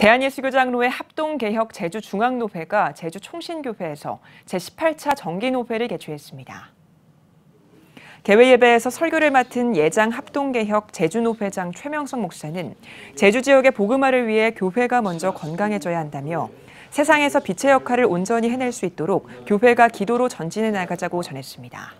대한예수교장로의 합동개혁 제주중앙노회가 제주총신교회에서 제18차 정기노회를 개최했습니다. 개회예배에서 설교를 맡은 예장 합동개혁 제주노회장 최명성 목사는 제주 지역의 복음화를 위해 교회가 먼저 건강해져야 한다며 세상에서 빛의 역할을 온전히 해낼 수 있도록 교회가 기도로 전진해 나가자고 전했습니다.